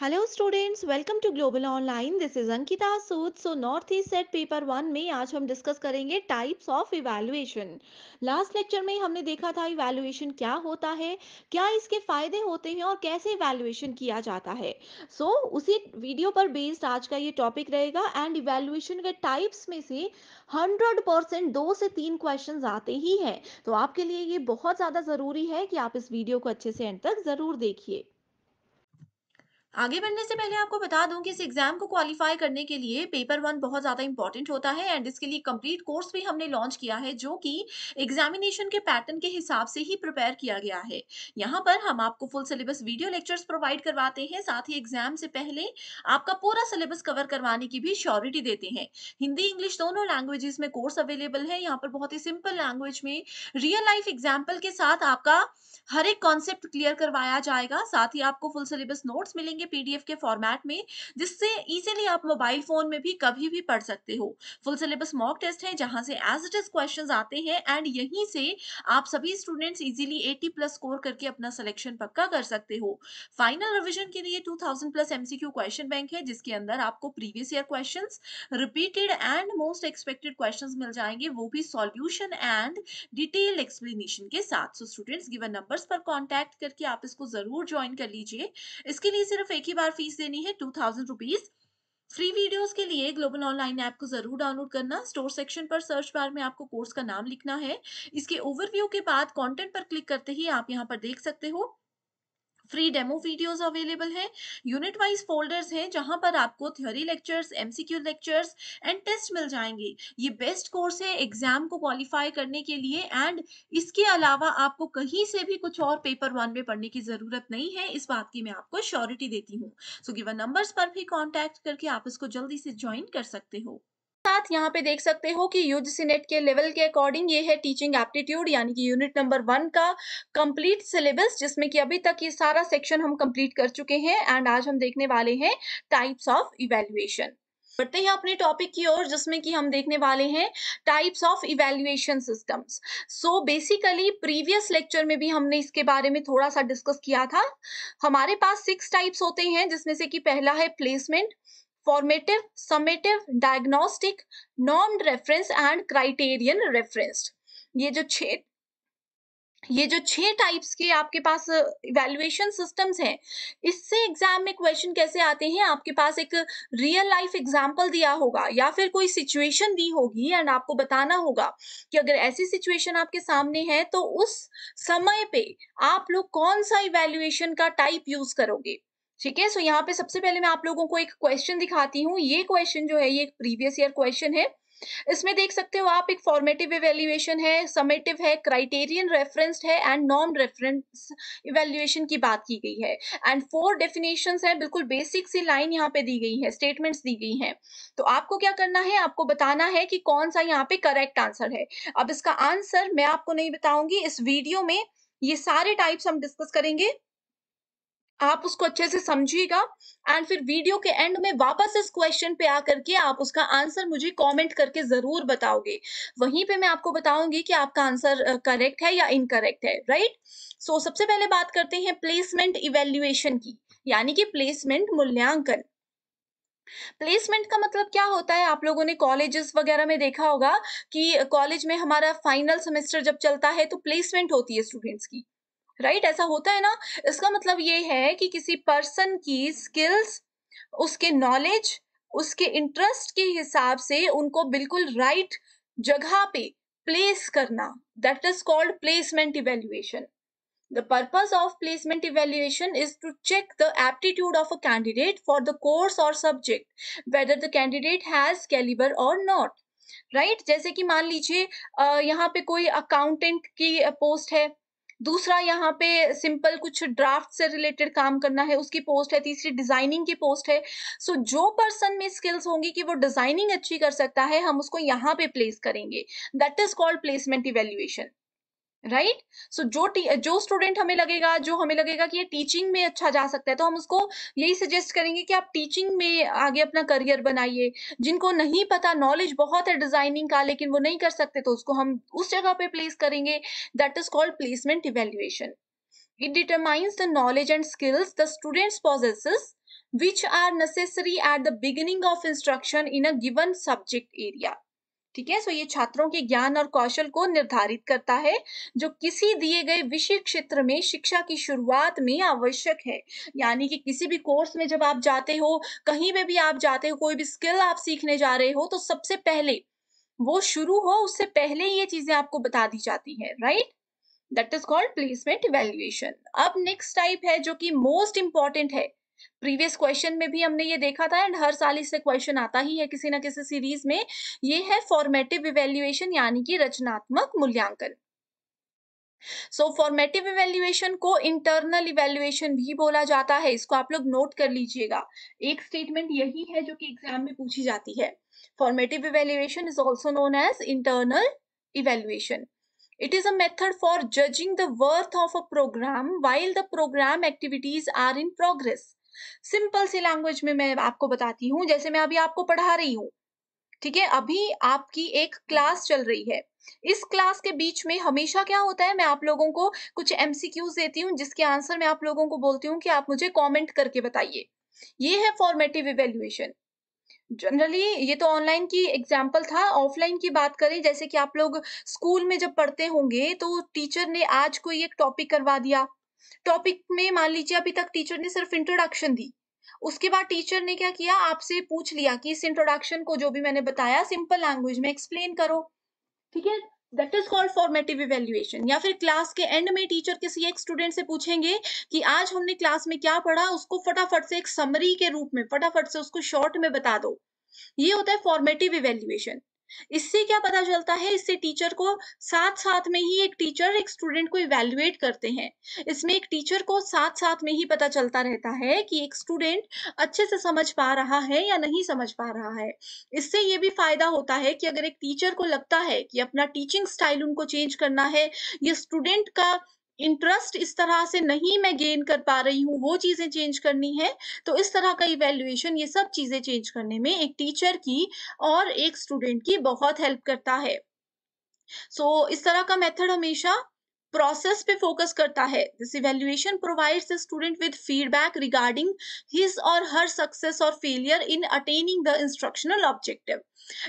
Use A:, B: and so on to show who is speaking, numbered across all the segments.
A: Hello students welcome to global online this is Ankita Sood so north east set paper one में आज हम discuss करेंगे types of evaluation last lecture में हमने देखा था इवेलुएशन क्या होता है क्या इसके फायदे होते हैं और कैसे इवेलुएशन किया जाता है सो so, उसी वीडियो पर बेस्ड आज का ये टॉपिक रहेगा एंड इवेलुएशन के टाइप्स में से हंड्रेड परसेंट दो से तीन क्वेश्चन आते ही हैं तो आपके लिए ये बहुत ज़्यादा ज़रूरी है कि आप इस वीडियो को अच्छे से एंड तक ज़रूर देखिए आगे बढ़ने से पहले आपको बता दूं कि इस एग्जाम को क्वालिफाई करने के लिए पेपर वन बहुत ज्यादा इंपॉर्टेंट होता है एंड इसके लिए कंप्लीट कोर्स भी हमने लॉन्च किया है जो कि एग्जामिनेशन के पैटर्न के हिसाब से ही प्रिपेयर किया गया है यहाँ पर हम आपको full syllabus video lectures provide करवाते हैं साथ ही एग्जाम से पहले आपका पूरा सिलेबस कवर करवाने की भी श्योरिटी देते हैं हिंदी इंग्लिश दोनों लैंग्वेजेस में कोर्स अवेलेबल है यहाँ पर बहुत ही सिंपल लैंग्वेज में रियल लाइफ एग्जाम्पल के साथ आपका हर एक कॉन्सेप्ट क्लियर करवाया जाएगा साथ ही आपको फुल सिलेबस नोट्स मिलेंगे देंगे पीडीएफ के फॉर्मेट में जिससे इजीली आप मोबाइल फोन में भी कभी भी पढ़ सकते हो फुल सिलेबस मॉक टेस्ट है जहां से एज इट इज क्वेश्चन आते हैं एंड यहीं से आप सभी students easily eighty plus score करके अपना सिलेक्शन पक्का कर सकते हो फाइनल रिविजन के लिए two plus MCQ question bank है जिसके अंदर आपको previous year question repeated and most expected question मिल जाएंगे वो भी सॉल्यूशन एंड डिटेल्ड एक्सप्लेनेशन के साथ सो स्टूडेंट्स गिवन नंबर्स पर कांटेक्ट करके आप इसको जरूर ज्वाइन कर लीजिए इसके लिए सिर्फ सिर्फ एक ही बार फीस देनी है two thousand rupees free videos के लिए ग्लोबल ऑनलाइन ऐप को जरूर डाउनलोड करना स्टोर सेक्शन पर सर्च बार में आपको कोर्स का नाम लिखना है इसके ओवरव्यू के बाद कंटेंट पर क्लिक करते ही आप यहाँ पर देख सकते हो फ्री डेमो वीडियोस अवेलेबल हैं यूनिट वाइज फोल्डर्स हैं जहां पर आपको theory lectures MCQ lectures and test मिल जाएंगे ये बेस्ट कोर्स है एग्जाम को क्वालिफाई करने के लिए एंड इसके अलावा आपको कहीं से भी कुछ और पेपर वन में पढ़ने की जरूरत नहीं है इस बात की मैं आपको श्योरिटी देती हूँ सो गिवन नंबर्स पर भी कॉन्टैक्ट करके आप इसको जल्दी से ज्वाइन कर सकते हो साथ यहाँ पे देख सकते हो कि यूजीसी नेट के लेवल के अकॉर्डिंग ये है टीचिंग एप्टीट्यूड यानी कि यूनिट नंबर वन का कंप्लीट सिलेबस जिसमें कि अभी तक ये सारा सेक्शन हम कंप्लीट कर चुके हैं एंड आज हम देखने वाले हैं टाइप्स ऑफ इवेल्युएशन बढ़ते हैं अपने टॉपिक की ओर जिसमें कि हम देखने वाले हैं types of evaluation systems so basically previous lecture में भी हमने इसके बारे में थोड़ा सा डिस्कस किया था हमारे पास सिक्स टाइप्स होते हैं जिसमें से कि पहला है placement formative summative diagnostic normed reference and criterion referenced. ये जो छे ये जो छह टाइप्स के आपके पास इवेल्युएशन सिस्टम्स हैं इससे एग्जाम में क्वेश्चन कैसे आते हैं आपके पास एक रियल लाइफ एग्जाम्पल दिया होगा या फिर कोई सिचुएशन दी होगी एंड आपको बताना होगा कि अगर ऐसी सिचुएशन आपके सामने है तो उस समय पे आप लोग कौन सा इवेल्युएशन का टाइप यूज करोगे ठीक है सो यहाँ पे सबसे पहले मैं आप लोगों को एक क्वेश्चन दिखाती हूँ ये क्वेश्चन जो है ये एक प्रीवियस ईयर क्वेश्चन है इसमें देख सकते हो आप एक फॉर्मेटिव इवेल्युएशन है समेटिव है क्राइटेरियन रेफरेंस्ड है एंड नॉन रेफरेंस इवेल्युएशन की बात की गई है एंड फोर डेफिनेशन है बिल्कुल बेसिक सी लाइन यहाँ पे दी गई है स्टेटमेंट्स दी गई हैं तो आपको क्या करना है आपको बताना है कि कौन सा यहाँ पे करेक्ट आंसर है अब इसका आंसर मैं आपको नहीं बताऊंगी इस वीडियो में ये सारे टाइप्स हम डिस्कस करेंगे आप उसको अच्छे से समझिएगा एंड फिर वीडियो के एंड में वापस इस क्वेश्चन पे आकर के आप उसका आंसर मुझे कमेंट करके जरूर बताओगे वहीं पे मैं आपको बताऊंगी कि आपका आंसर करेक्ट है या इनकरेक्ट है राइट सो so, सबसे पहले बात करते हैं प्लेसमेंट इवेल्युएशन की यानी कि प्लेसमेंट मूल्यांकन प्लेसमेंट का मतलब क्या होता है आप लोगों ने कॉलेजेस वगैरह में देखा होगा कि कॉलेज में हमारा फाइनल सेमेस्टर जब चलता है तो प्लेसमेंट होती है स्टूडेंट्स की राइट right? ऐसा होता है ना इसका मतलब ये है कि किसी पर्सन की स्किल्स उसके नॉलेज उसके इंटरेस्ट के हिसाब से उनको बिल्कुल राइट जगह पे प्लेस करना that is called placement evaluation the purpose of placement evaluation is to check the aptitude of a candidate for the course और subject whether the candidate has calibre और नॉट राइट जैसे कि मान लीजिए यहाँ पे कोई अकाउंटेंट की पोस्ट है दूसरा यहाँ पे सिंपल कुछ ड्राफ्ट से रिलेटेड काम करना है उसकी पोस्ट है तीसरी डिजाइनिंग की पोस्ट है सो so, जो पर्सन में स्किल्स होंगी कि वो डिजाइनिंग अच्छी कर सकता है हम उसको यहाँ पे प्लेस करेंगे that is called placement evaluation right right? So so, जो जो स्टूडेंट हमें लगेगा जो हमें लगेगा कि ये टीचिंग में अच्छा जा सकता है तो हम उसको यही सजेस्ट करेंगे कि आप टीचिंग में आगे अपना करियर बनाइए जिनको नहीं पता नॉलेज बहुत है डिजाइनिंग का लेकिन वो नहीं कर सकते तो उसको हम उस जगह पे प्लेस करेंगे that is called placement evaluation it determines the knowledge and skills the students possesses which are necessary at the beginning of instruction in a given subject area ठीक है सो ये छात्रों के ज्ञान और कौशल को निर्धारित करता है जो किसी दिए गए विषय क्षेत्र में शिक्षा की शुरुआत में आवश्यक है यानी कि किसी भी कोर्स में जब आप जाते हो कहीं पे भी आप जाते हो कोई भी स्किल आप सीखने जा रहे हो तो सबसे पहले वो शुरू हो उससे पहले ये चीजें आपको बता दी जाती है right that is called placement evaluation अब नेक्स्ट टाइप है जो कि मोस्ट इंपॉर्टेंट है प्रीवियस क्वेश्चन में भी हमने ये देखा था एंड हर साल इससे क्वेश्चन आता ही है किसी ना किसी सीरीज में ये है फॉर्मेटिव इवेल्युएशन यानी कि रचनात्मक मूल्यांकन सो फॉर्मेटिव इवेल्युएशन को इंटरनल इवेल्युएशन भी बोला जाता है इसको आप लोग नोट कर लीजिएगा एक स्टेटमेंट यही है जो कि एग्जाम में पूछी जाती है formative evaluation is also known as internal evaluation it is a method for judging the worth of a programme while the programme activities are in progress simple सी लैंग्वेज में मैं आपको बताती हूँ जैसे मैं अभी आपको पढ़ा रही हूँ ठीक है अभी आपकी एक क्लास चल रही है इस क्लास के बीच में हमेशा क्या होता है मैं आप लोगों को कुछ एमसीक्यूज देती हूँ जिसके आंसर मैं आप लोगों को बोलती हूँ कि आप मुझे कमेंट करके बताइए ये है फॉर्मेटिव इवेल्युएशन जनरली ये तो ऑनलाइन की एग्जाम्पल था ऑफलाइन की बात करें जैसे कि आप लोग स्कूल में जब पढ़ते होंगे तो टीचर ने आज कोई एक टॉपिक करवा दिया टॉपिक में मान लीजिए अभी तक टीचर ने सिर्फ इंट्रोडक्शन दी उसके बाद टीचर ने क्या किया आपसे पूछ लिया कि इस इंट्रोडक्शन को जो भी मैंने बताया सिंपल लैंग्वेज में एक्सप्लेन करो ठीक है that is called formative evaluation या फिर क्लास के एंड में टीचर किसी एक स्टूडेंट से पूछेंगे कि आज हमने क्लास में क्या पढ़ा उसको फटाफट से एक समरी के रूप में फटाफट से उसको शॉर्ट में बता दो ये होता है फॉर्मेटिव इवेल्युएशन इससे क्या पता चलता है इससे टीचर को साथ साथ में ही एक टीचर एक स्टूडेंट को इवेल्युएट करते हैं इसमें एक टीचर को साथ साथ में ही पता चलता रहता है कि एक स्टूडेंट अच्छे से समझ पा रहा है या नहीं समझ पा रहा है इससे ये भी फायदा होता है कि अगर एक टीचर को लगता है कि अपना टीचिंग स्टाइल उनको चेंज करना है या स्टूडेंट का इंटरेस्ट इस तरह से नहीं मैं गेन कर पा रही हूँ वो चीज़ें चेंज करनी है तो इस तरह का इवेल्युएशन ये सब चीज़ें चेंज करने में एक टीचर की और एक स्टूडेंट की बहुत हेल्प करता है सो so, इस तरह का मेथड हमेशा प्रोसेस पे फोकस करता है this evaluation provides the student with feedback regarding his और हर सक्सेस और failure in attaining the instructional objective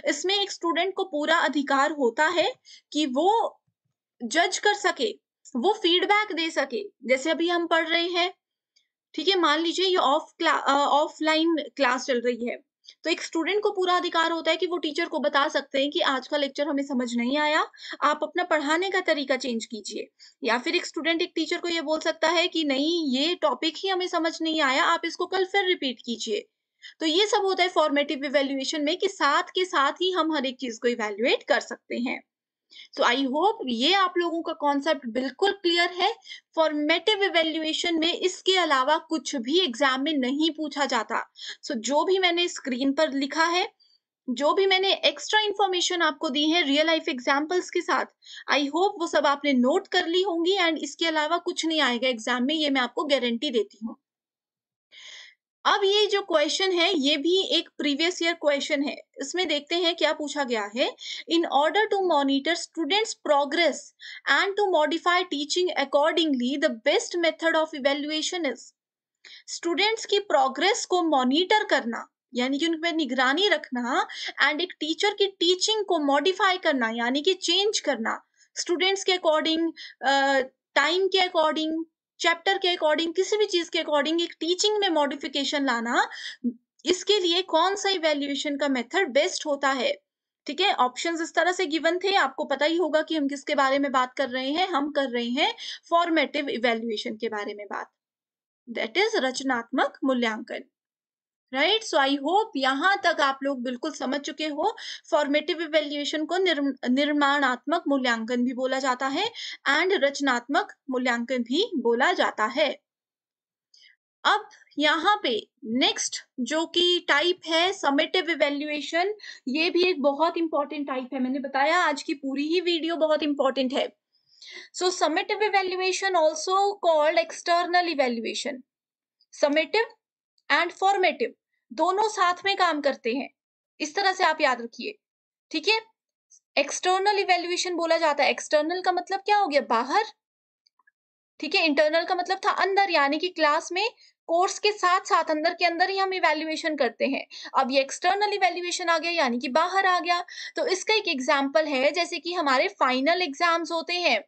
A: इसमें एक स्टूडेंट को पूरा अधिकार होता है कि वो जज कर सके वो फीडबैक दे सके जैसे अभी हम पढ़ रहे हैं ठीक है मान लीजिए ये ऑफ ऑफलाइन क्लास चल रही है तो एक स्टूडेंट को पूरा अधिकार होता है कि वो टीचर को बता सकते हैं कि आज का लेक्चर हमें समझ नहीं आया आप अपना पढ़ाने का तरीका चेंज कीजिए या फिर एक स्टूडेंट एक टीचर को ये बोल सकता है कि नहीं ये टॉपिक ही हमें समझ नहीं आया आप इसको कल फिर रिपीट कीजिए तो ये सब होता है फॉर्मेटिव इवेल्युएशन में कि साथ के साथ ही हम हर एक चीज को इवेल्युएट कर सकते हैं सो आई होप ये आप लोगों का कॉन्सेप्ट बिल्कुल क्लियर है फॉर्मेटिव इवेल्युएशन में इसके अलावा कुछ भी एग्जाम में नहीं पूछा जाता सो so, जो भी मैंने स्क्रीन पर लिखा है जो भी मैंने एक्स्ट्रा इन्फॉर्मेशन आपको दी है रियल लाइफ एग्जाम्पल्स के साथ आई होप वो सब आपने नोट कर ली होंगी एंड इसके अलावा कुछ नहीं आएगा एग्जाम में ये मैं आपको गारंटी देती हूँ अब ये जो क्वेश्चन है ये भी एक प्रीवियस ईयर क्वेश्चन है इसमें देखते हैं क्या पूछा गया है in order to monitor students progress and to modify teaching accordingly the best method of evaluation is students की प्रोग्रेस को मॉनिटर करना यानी कि उन पर निगरानी रखना एंड एक टीचर की टीचिंग को मॉडिफाई करना यानी कि चेंज करना स्टूडेंट्स के अकॉर्डिंग टाइम के अकॉर्डिंग चैप्टर के अकॉर्डिंग किसी भी चीज के अकॉर्डिंग एक टीचिंग में मॉडिफिकेशन लाना इसके लिए कौन सा इवेल्युएशन का मेथड बेस्ट होता है ठीक है ऑप्शंस इस तरह से गिवन थे आपको पता ही होगा कि हम किसके बारे में बात कर रहे हैं हम कर रहे हैं फॉर्मेटिव इवेल्युएशन के बारे में बात दैट इज रचनात्मक मूल्यांकन राइट सो आई होप यहाँ तक आप लोग बिल्कुल समझ चुके हो फॉर्मेटिव इवेल्युएशन को निर्म, निर्माणात्मक मूल्यांकन भी बोला जाता है एंड रचनात्मक मूल्यांकन भी बोला जाता है अब यहाँ पे नेक्स्ट जो कि टाइप है समेटिव इवेल्युएशन ये भी एक बहुत इंपॉर्टेंट टाइप है मैंने बताया आज की पूरी ही वीडियो बहुत इंपॉर्टेंट है so summative evaluation also called external evaluation summative and formative दोनों साथ में काम करते हैं इस तरह से आप याद रखिए ठीक है एक्सटर्नल इवेल्युएशन बोला जाता है एक्सटर्नल का मतलब क्या हो गया बाहर ठीक है इंटरनल का मतलब था अंदर यानी कि क्लास में कोर्स के साथ साथ अंदर के अंदर ही हम इवेल्युएशन करते हैं अब ये एक्सटर्नल इवेल्युएशन आ गया यानी कि बाहर आ गया तो इसका एक एग्जाम्पल है जैसे कि हमारे फाइनल एग्जाम्स होते हैं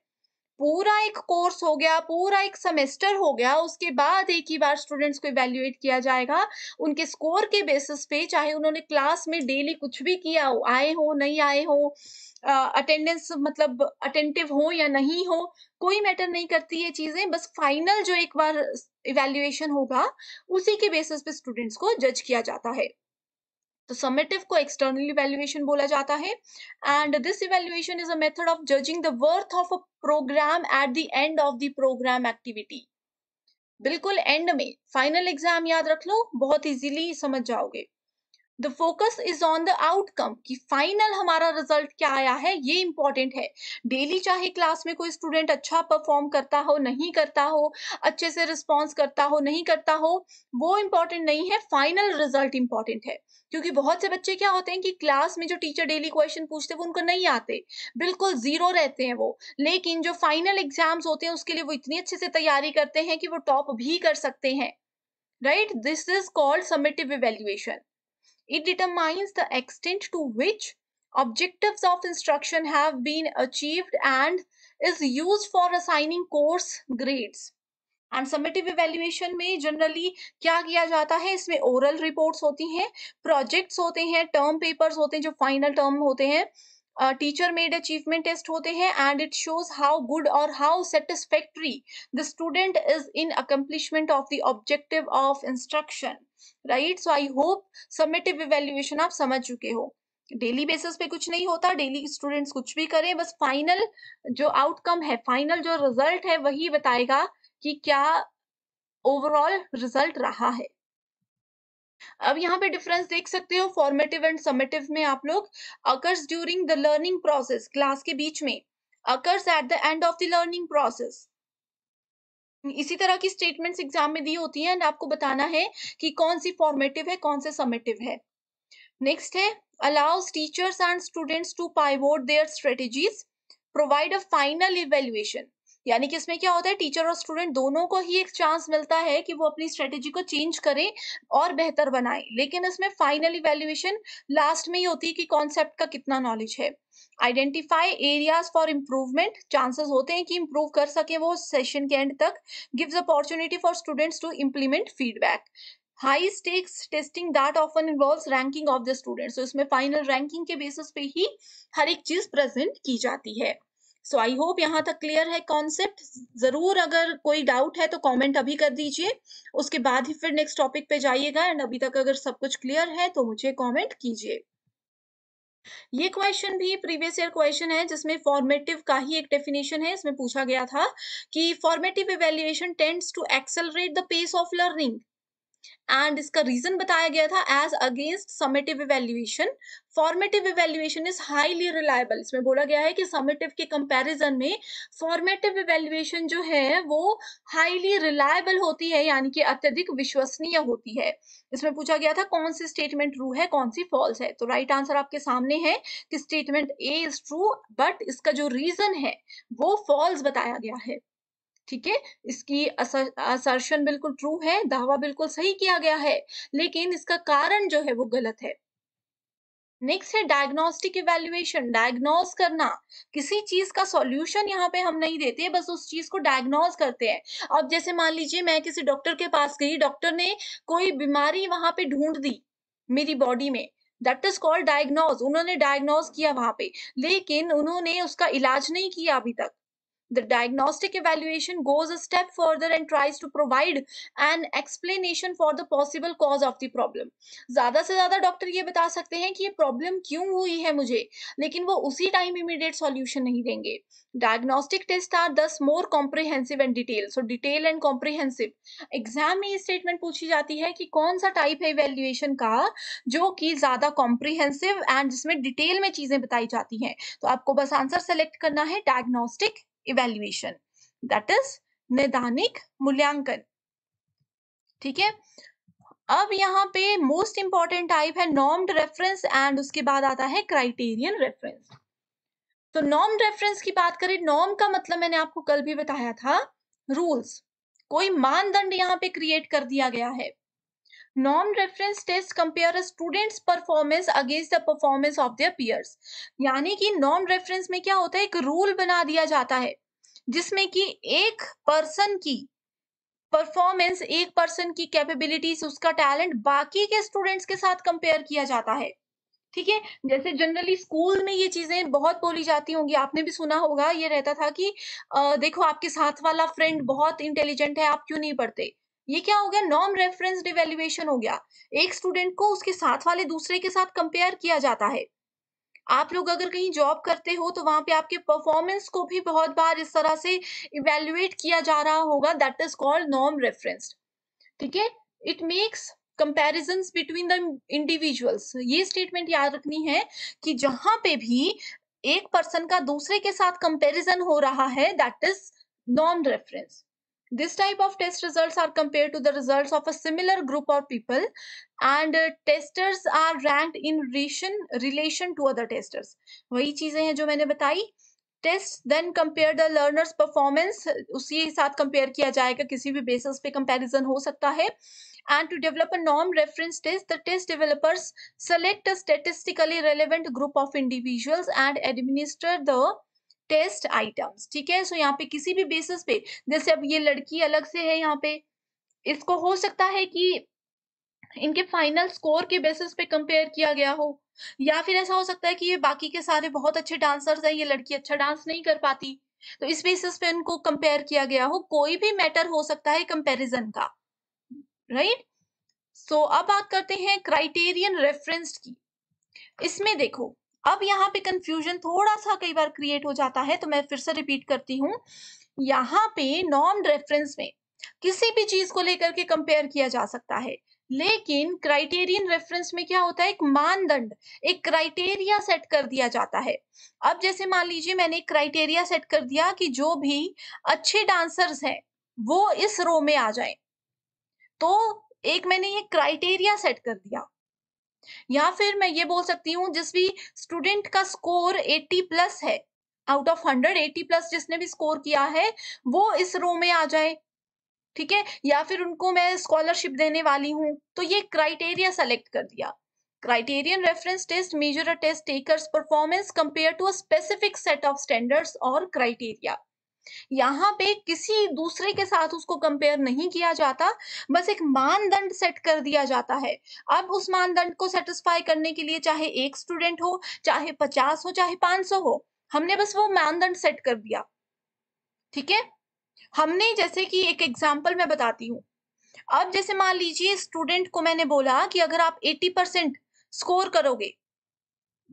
A: पूरा एक कोर्स हो गया पूरा एक सेमेस्टर हो गया उसके बाद एक ही बार स्टूडेंट्स को इवेल्युएट किया जाएगा उनके स्कोर के बेसिस पे चाहे उन्होंने क्लास में डेली कुछ भी किया हो आए हो नहीं आए हो अटेंडेंस uh, मतलब अटेंटिव हो या नहीं हो कोई मैटर नहीं करती ये चीजें बस फाइनल जो एक बार इवेल्युएशन होगा उसी के बेसिस पे स्टूडेंट्स को जज किया जाता है तो समेटिव को एक्सटर्नल इवेल्युएशन बोला जाता है and this evaluation is a method of judging the worth of a programme at the end of the programme activity बिल्कुल एंड में फाइनल एग्जाम याद रख लो बहुत इजीली समझ जाओगे the focus is on the outcome कि फाइनल हमारा रिजल्ट क्या आया है ये इंपॉर्टेंट है डेली चाहे क्लास में कोई स्टूडेंट अच्छा परफॉर्म करता हो नहीं करता हो अच्छे से रिस्पॉन्स करता हो नहीं करता हो वो इम्पॉर्टेंट नहीं है फाइनल रिजल्ट इंपॉर्टेंट है क्योंकि बहुत से बच्चे क्या होते हैं कि क्लास में जो टीचर डेली क्वेश्चन पूछते हैं वो उनको नहीं आते बिल्कुल जीरो रहते हैं वो लेकिन जो फाइनल एग्जाम्स होते हैं उसके लिए वो इतनी अच्छे से तैयारी करते हैं कि वो टॉप भी कर सकते हैं right this is called summative evaluation It determines the extent to which objectives of instruction have been achieved and is used for assigning course grades. And summative evaluation में generally क्या किया जाता है इसमें oral reports होती हैं, projects होते हैं, term papers होते हैं जो final term होते हैं, uh, teacher made achievement test होते हैं and it shows how good or how satisfactory the student is in accomplishment of the objective of instruction. Right so I hope summative evaluation आप समझ चुके हो daily basis पे कुछ नहीं होता डेली स्टूडेंट्स कुछ भी करें बस फाइनल जो आउटकम है फाइनल जो रिजल्ट है वही बताएगा कि क्या ओवरऑल रिजल्ट रहा है अब यहाँ पे डिफरेंस देख सकते हो फॉर्मेटिव एंड समेटिव में आप लोग occurs during the learning process class के बीच में occurs at the end of the learning process इसी तरह की स्टेटमेंट्स एग्जाम में दी होती हैं एंड आपको बताना है कि कौन सी फॉर्मेटिव है कौन से समेटिव है नेक्स्ट है allows teachers and students to pivot their strategies provide a final evaluation यानी कि इसमें क्या होता है टीचर और स्टूडेंट दोनों को ही एक चांस मिलता है कि वो अपनी स्ट्रेटेजी को चेंज करें और बेहतर बनाएं लेकिन इसमें फाइनल इवेल्युएशन लास्ट में ही होती है कि कॉन्सेप्ट का कितना नॉलेज है identify areas for improvement chances होते हैं कि इम्प्रूव कर सके वो सेशन के एंड तक gives opportunity for students to implement feedback high stakes testing that often involve ranking of the students तो इसमें फाइनल रैंकिंग के बेसिस पे ही हर एक चीज प्रेजेंट की जाती है सो आई होप यहाँ तक क्लियर है कॉन्सेप्ट जरूर अगर कोई डाउट है तो कमेंट अभी कर दीजिए उसके बाद ही फिर नेक्स्ट टॉपिक पे जाइएगा एंड अभी तक अगर सब कुछ क्लियर है तो मुझे कमेंट कीजिए ये क्वेश्चन भी प्रीवियस ईयर क्वेश्चन है जिसमें फॉर्मेटिव का ही एक डेफिनेशन है इसमें पूछा गया था कि formative evaluation tends to accelerate the pace of learning and इसका रीजन बताया गया था as against summative evaluation formative evaluation is highly reliable इसमें बोला गया है कि समेटिव के कंपैरिजन में फॉर्मेटिव इवेल्युएशन जो है वो हाईली रिलायबल होती है यानी कि अत्यधिक विश्वसनीय होती है इसमें पूछा गया था कौन सी स्टेटमेंट ट्रू है कौन सी फॉल्स है तो राइट right आंसर आपके सामने है कि statement A is true but इसका जो रीजन है वो फॉल्स बताया गया है ठीक है इसकी असर्शन बिल्कुल ट्रू है दावा बिल्कुल सही किया गया है लेकिन इसका कारण जो है वो गलत है नेक्स्ट है डायग्नोस्टिक इवेल्युएशन डायग्नोज करना किसी चीज का सॉल्यूशन यहाँ पे हम नहीं देते बस उस चीज को डायग्नोज करते हैं अब जैसे मान लीजिए मैं किसी डॉक्टर के पास गई डॉक्टर ने कोई बीमारी वहां पे ढूंढ दी मेरी बॉडी में दैट इज कॉल्ड डायग्नोज उन्होंने डायग्नोज किया वहां पे लेकिन उन्होंने उसका इलाज नहीं किया अभी तक The diagnostic evaluation goes a step further and tries to provide an explanation for the possible cause of the problem. ज्यादा से ज्यादा डॉक्टर ये बता सकते हैं कि ये प्रॉब्लम क्यों हुई है मुझे लेकिन वो उसी टाइम इमीडिएट सॉल्यूशन नहीं देंगे डायग्नोस्टिक टेस्ट आर दस more comprehensive and detail so detail and comprehensive exam में ये स्टेटमेंट पूछी जाती है कि कौन सा टाइप है इवेल्युएशन का जो कि ज्यादा कॉम्प्रिहेंसिव एंड जिसमें डिटेल में चीजें बताई जाती हैं तो आपको बस आंसर सेलेक्ट करना है डायग्नोस्टिक इवेल्युएशन दैट इज नैदानिक मूल्यांकन ठीक है अब यहाँ पे मोस्ट इंपॉर्टेंट टाइप है नॉर्म्ड रेफरेंस एंड उसके बाद आता है क्राइटेरियन रेफरेंस तो नॉर्म रेफरेंस की बात करें नॉर्म का मतलब मैंने आपको कल भी बताया था रूल्स कोई मानदंड यहाँ पे क्रिएट कर दिया गया है non reference test compare students performance against the performance of their peers यानी कि नॉन रेफरेंस में क्या होता है एक रूल बना दिया जाता है जिसमें कि एक पर्सन की परफॉर्मेंस एक पर्सन की कैपेबिलिटीज उसका टैलेंट बाकी के स्टूडेंट्स के साथ कंपेयर किया जाता है ठीक है जैसे जनरली स्कूल में ये चीजें बहुत बोली जाती होंगी आपने भी सुना होगा ये रहता था कि आ, देखो आपके साथ वाला फ्रेंड बहुत इंटेलिजेंट है आप क्यों नहीं पढ़ते ये क्या हो गया नॉम रेफरेंस डिवेल्युएशन हो गया एक स्टूडेंट को उसके साथ वाले दूसरे के साथ कंपेयर किया जाता है आप लोग अगर कहीं जॉब करते हो तो वहां पे आपके परफॉर्मेंस को भी बहुत बार इस तरह से इवेल्युएट किया जा रहा होगा दैट इज कॉल्ड नॉम रेफरेंस ठीक है it makes comparison between the individuals ये स्टेटमेंट याद रखनी है कि जहां पे भी एक पर्सन का दूसरे के साथ कंपेरिजन हो रहा है that is non reference This type of test results are compared to the results of a similar group of people and testers are ranked in relation, relation to other testers. wahi cheeze hain jo maine batayi test then compare the learners performance usi ke sath compare kiya jayega kisi bhi basis pe comparison ho sakta hai and to develop a norm reference test the test developers select a statistically relevant group of individuals and administer the test items ठीक है सो यहाँ पे किसी भी basis पे जैसे अब ये लड़की अलग से है यहाँ पे इसको हो सकता है कि इनके फाइनल स्कोर के बेसिस पे कंपेयर किया गया हो या फिर ऐसा हो सकता है कि ये बाकी के सारे बहुत अच्छे डांसर्स हैं ये लड़की अच्छा डांस नहीं कर पाती तो इस बेसिस पे इनको कंपेयर किया गया हो कोई भी मैटर हो सकता है कंपैरिजन का राइट right? सो so, अब बात करते हैं क्राइटेरियन रेफरेंस की इसमें देखो अब यहाँ पे कंफ्यूजन थोड़ा सा कई बार क्रिएट हो जाता है तो मैं फिर से रिपीट करती हूँ यहाँ पे नॉन रेफरेंस में किसी भी चीज को लेकर के कंपेयर किया जा सकता है लेकिन क्राइटेरियन रेफरेंस में क्या होता है एक मानदंड एक क्राइटेरिया सेट कर दिया जाता है अब जैसे मान लीजिए मैंने एक क्राइटेरिया सेट कर दिया कि जो भी अच्छे डांसर्स हैं वो इस रो में आ जाएं तो एक मैंने ये क्राइटेरिया सेट कर दिया या फिर मैं ये बोल सकती हूँ जिस भी स्टूडेंट का स्कोर 80 प्लस है आउट ऑफ 100 80 प्लस जिसने भी स्कोर किया है वो इस रो में आ जाए ठीक है या फिर उनको मैं स्कॉलरशिप देने वाली हूँ तो ये क्राइटेरिया सेलेक्ट कर दिया criterion reference test measure test takers performance compare to a specific set of standards और क्राइटेरिया यहाँ पे किसी दूसरे के साथ उसको कंपेयर नहीं किया जाता बस एक मानदंड सेट कर दिया जाता है अब उस मानदंड को सेटिस्फाई करने के लिए चाहे एक स्टूडेंट हो चाहे पचास हो चाहे पांच सौ हो हमने बस वो मानदंड सेट कर दिया ठीक है हमने जैसे कि एक एग्जाम्पल मैं बताती हूँ अब जैसे मान लीजिए स्टूडेंट को मैंने बोला कि अगर आप 80 परसेंट स्कोर करोगे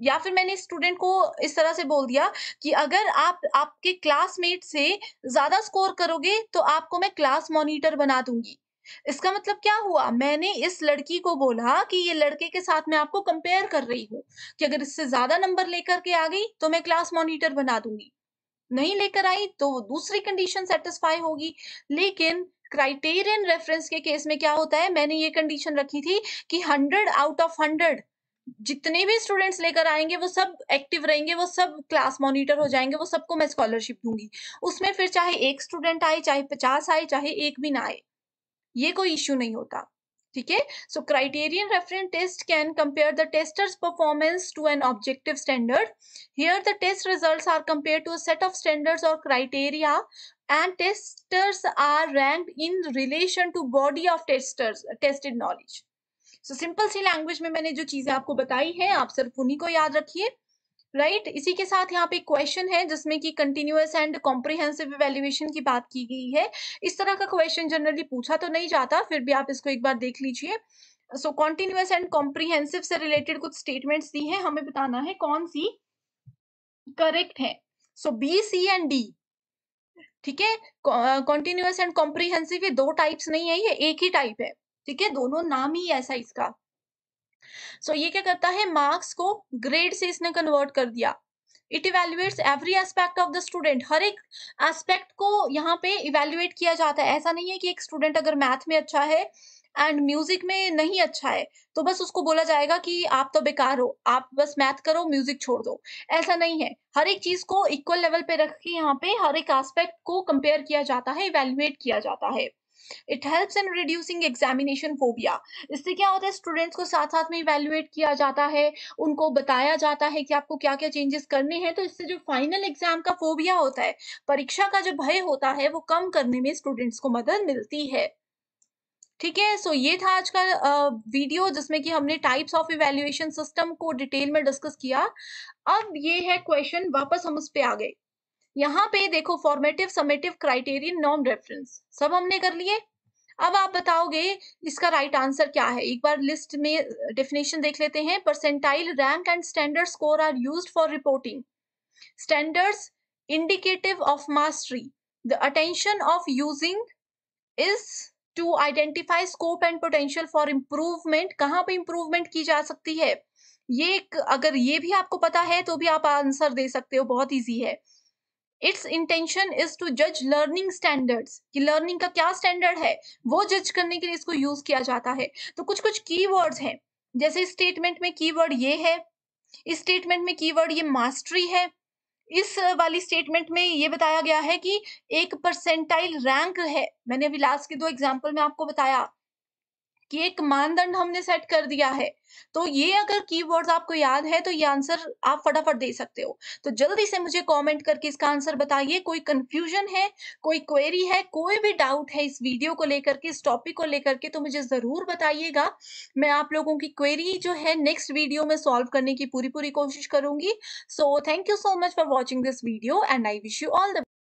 A: या फिर मैंने स्टूडेंट को इस तरह से बोल दिया कि अगर आप आपके क्लासमेट से ज्यादा स्कोर करोगे तो आपको मैं क्लास मॉनिटर बना दूंगी इसका मतलब क्या हुआ मैंने इस लड़की को बोला कि ये लड़के के साथ मैं आपको कंपेयर कर रही हूँ कि अगर इससे ज्यादा नंबर लेकर के आ गई तो मैं क्लास मॉनिटर बना दूंगी नहीं लेकर आई तो दूसरी कंडीशन सेटिस्फाई होगी लेकिन क्राइटेरियन रेफरेंस के केस में क्या होता है मैंने ये कंडीशन रखी थी कि हंड्रेड आउट ऑफ हंड्रेड जितने भी स्टूडेंट्स लेकर आएंगे वो सब एक्टिव रहेंगे वो सब क्लास मॉनिटर हो जाएंगे वो सबको मैं स्कॉलरशिप दूंगी उसमें फिर चाहे एक स्टूडेंट आए चाहे पचास आए चाहे एक भी ना आए ये कोई इश्यू नहीं होता ठीक है so criterion reference test can compare the testers performance to an objective standard here the test results are compare to set of standards और criteria and testers are ranked in relation to body of testers tested knowledge so simple सी language में मैंने जो चीजें आपको बताई हैं आप सिर्फ उन्हीं को याद रखिए राइट right? इसी के साथ यहाँ पे क्वेश्चन है जिसमें कि कंटिन्यूस एंड कॉम्प्रिहेंसिव इवेल्युएशन की बात की गई है इस तरह का क्वेश्चन जनरली पूछा तो नहीं जाता फिर भी आप इसको एक बार देख लीजिए सो कॉन्टिन्यूस एंड कॉम्प्रिहेंसिव से रिलेटेड कुछ स्टेटमेंट्स दी हैं हमें बताना है कौन सी करेक्ट है so B C and D ठीक है कॉन्टिन्यूस एंड कॉम्प्रिहेंसिव ये दो टाइप्स नहीं है ये एक ही टाइप है ठीक है दोनों नाम ही ऐसा इसका सो so, ये क्या करता है मार्क्स को ग्रेड से इसने कन्वर्ट कर दिया it evaluates every aspect of the student हर एक एस्पेक्ट को यहाँ पे इवेल्युएट किया जाता है ऐसा नहीं है कि एक स्टूडेंट अगर मैथ में अच्छा है एंड म्यूजिक में नहीं अच्छा है तो बस उसको बोला जाएगा कि आप तो बेकार हो आप बस मैथ करो म्यूजिक छोड़ दो ऐसा नहीं है हर एक चीज को इक्वल लेवल पे रख के यहाँ पे हर एक एस्पेक्ट को कंपेयर किया जाता है इवेल्युएट किया जाता है it helps in reducing examination phobia इससे क्या होता है स्टूडेंट्स को साथ साथ में इवेल्युएट किया जाता है उनको बताया जाता है कि आपको क्या क्या चेंजेस करने हैं तो इससे जो फाइनल एग्जाम का फोबिया होता है परीक्षा का जो भय होता है वो कम करने में स्टूडेंट्स को मदद मिलती है ठीक है सो ये था आज का वीडियो जिसमें कि हमने टाइप्स ऑफ इवेल्युएशन सिस्टम को डिटेल में डिस्कस किया अब ये है क्वेश्चन वापस हम उस पर आ गए यहाँ पे देखो फॉर्मेटिव समेटिव क्राइटेरियन नॉम रेफरेंस सब हमने कर लिए अब आप बताओगे इसका राइट right आंसर क्या है एक बार लिस्ट में डेफिनेशन देख लेते हैं percentile rank and standard score are used for reporting standards indicative of mastery the attention of using is to identify scope and potential for improvement कहाँ पे improvement की जा सकती है ये अगर ये भी आपको पता है तो भी आप आंसर दे सकते हो बहुत ईजी है इट्स इंटेंशन इज टू जज लर्निंग स्टैंडर्ड्स कि लर्निंग का क्या स्टैंडर्ड है वो जज करने के लिए इसको यूज किया जाता है तो कुछ कुछ कीवर्ड्स हैं जैसे स्टेटमेंट में कीवर्ड ये है इस स्टेटमेंट में कीवर्ड ये मास्टरी है इस वाली स्टेटमेंट में ये बताया गया है कि एक परसेंटाइल रैंक है मैंने अभी लास्ट के दो एग्जाम्पल में आपको बताया कि एक मानदंड हमने सेट कर दिया है तो ये अगर कीवर्ड्स आपको याद है तो ये आंसर आप फटाफट दे सकते हो तो जल्दी से मुझे कमेंट करके इसका आंसर बताइए कोई कंफ्यूजन है कोई क्वेरी है कोई भी डाउट है इस वीडियो को लेकर के इस टॉपिक को लेकर के तो मुझे जरूर बताइएगा मैं आप लोगों की क्वेरी जो है नेक्स्ट वीडियो में सॉल्व करने की पूरी पूरी कोशिश करूंगी so thank you so much for watching this video and I wish you all the